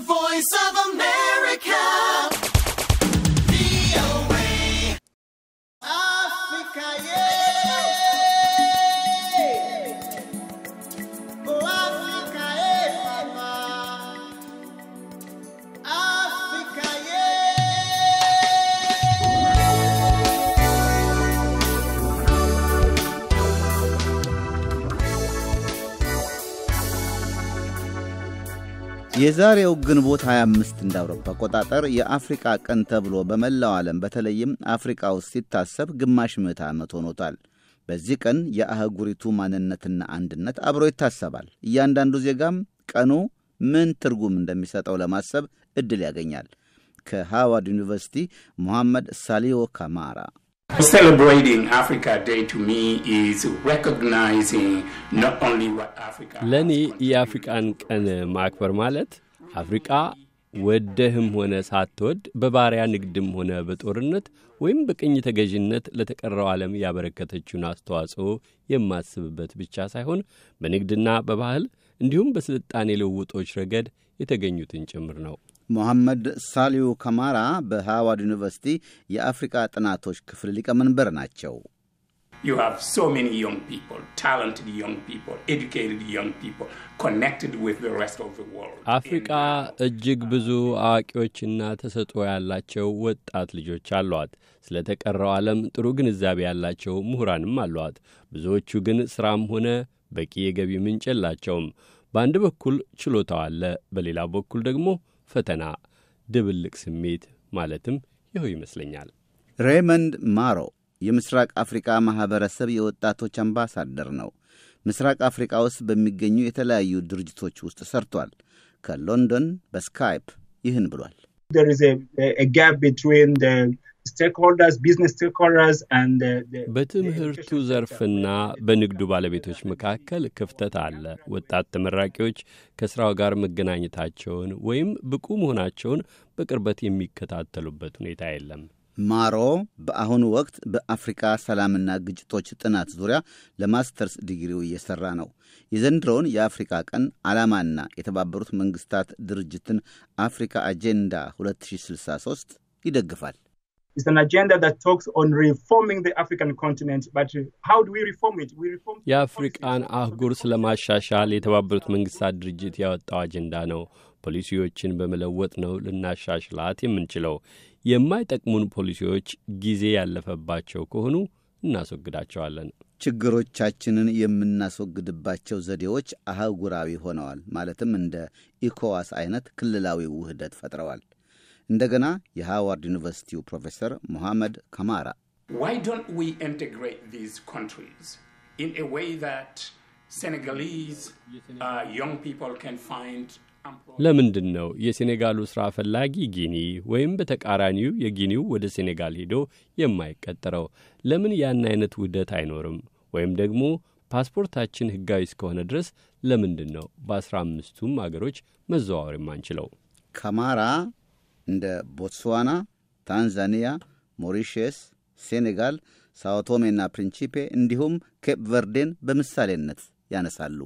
The voice of America. VOA. Africa, yeah. የዛሬው ግንቦት 25 እንደ አውሮፓ አቆጣጠር የአፍሪቃ ቀን ተብሎ በመላው ዓለም በተለይም አፍሪቃ ውስጥ ሲታሰብ ግማሽ ምዕተ ዓመት ሆኖታል። በዚህ ቀን የአህጉሪቱ ማንነትና አንድነት አብሮ ይታሰባል። እያንዳንዱ ዜጋም ቀኑ ምን ትርጉም እንደሚሰጠው ለማሰብ ዕድል ያገኛል። ከሃዋርድ ዩኒቨርሲቲ ሙሐመድ ሳሊዮ ካማራ ለእኔ የአፍሪቃን ቀን ማክበር ማለት አፍሪቃ ወደህም ሆነ ሳትወድ በባሪያ ንግድም ሆነ በጦርነት ወይም በቅኝ ተገዥነት ለተቀረው ዓለም ያበረከተችውን አስተዋጽኦ የማስብበት ብቻ ሳይሆን በንግድና በባህል እንዲሁም በስልጣኔ ልውውጦች ረገድ የተገኙትን ጭምር ነው። ሞሐመድ ሳሊዩ ከማራ በሃዋርድ ዩኒቨርሲቲ የአፍሪቃ ጥናቶች ክፍል ሊቀመንበር ናቸው። አፍሪቃ እጅግ ብዙ አዋቂዎችና ተሰጥኦ ያላቸው ወጣት ልጆች አሏት። ስለ ተቀረው ዓለም ጥሩ ግንዛቤ ያላቸው ምሁራንም አሏት። ብዙዎቹ ግን ሥራም ሆነ በቂ የገቢ ምንጭ የላቸውም። በአንድ በኩል ችሎታው አለ፣ በሌላ በኩል ደግሞ ፈተና፣ ድብልቅ ስሜት ማለትም ይኸው ይመስለኛል። ሬይመንድ ማሮ የምስራቅ አፍሪቃ ማኅበረሰብ የወጣቶች አምባሳደር ነው። ምስራቅ አፍሪቃ ውስጥ በሚገኙ የተለያዩ ድርጅቶች ውስጥ ሰርቷል። ከሎንዶን በስካይፕ ይህን ብሏል። በትምህርቱ ዘርፍና በንግዱ ባለቤቶች መካከል ክፍተት አለ። ወጣት ተመራቂዎች ከስራው ጋር መገናኘታቸውን ወይም ብቁ መሆናቸውን በቅርበት የሚከታተሉበት ሁኔታ የለም። ማሮ በአሁኑ ወቅት በአፍሪካ ሰላምና ግጭቶች ጥናት ዙሪያ ለማስተርስ ዲግሪው እየሰራ ነው። የዘንድሮውን የአፍሪካ ቀን ዓላማና የተባበሩት መንግስታት ድርጅትን አፍሪካ አጀንዳ 2063 ይደግፋል። is an agenda that talks on reforming the African continent, but how do we reform it? We reform የአፍሪቃን አህጉር ስለማሻሻል የተባበሩት መንግስታት ድርጅት ያወጣው አጀንዳ ነው። ፖሊሲዎችን በመለወጥ ነው ልናሻሽላት የምንችለው። የማይጠቅሙን ፖሊሲዎች ጊዜ ያለፈባቸው ከሆኑ እናስወግዳቸዋለን። ችግሮቻችንን የምናስወግድባቸው ዘዴዎች አህጉራዊ ሆነዋል። ማለትም እንደ ኢኮዋስ አይነት ክልላዊ ውህደት ፈጥረዋል። እንደገና የሃዋርድ ዩኒቨርሲቲው ፕሮፌሰር ሞሐመድ ከማራ uh, ለምንድን ነው የሴኔጋሉ ሥራ ፈላጊ ጊኒ ወይም በተቃራኒው የጊኒው ወደ ሴኔጋል ሄዶ የማይቀጠረው? ለምን ያን አይነት ውህደት አይኖርም? ወይም ደግሞ ፓስፖርታችን ሕጋዊ እስከሆነ ድረስ ለምንድን ነው በአስራ አምስቱም አገሮች መዘዋወር የማንችለው? ከማራ እንደ ቦትስዋና፣ ታንዛኒያ፣ ሞሪሽስ ሴኔጋል፣ ሳኦቶሜና ፕሪንቺፔ እንዲሁም ኬፕ ቨርዴን በምሳሌነት ያነሳሉ።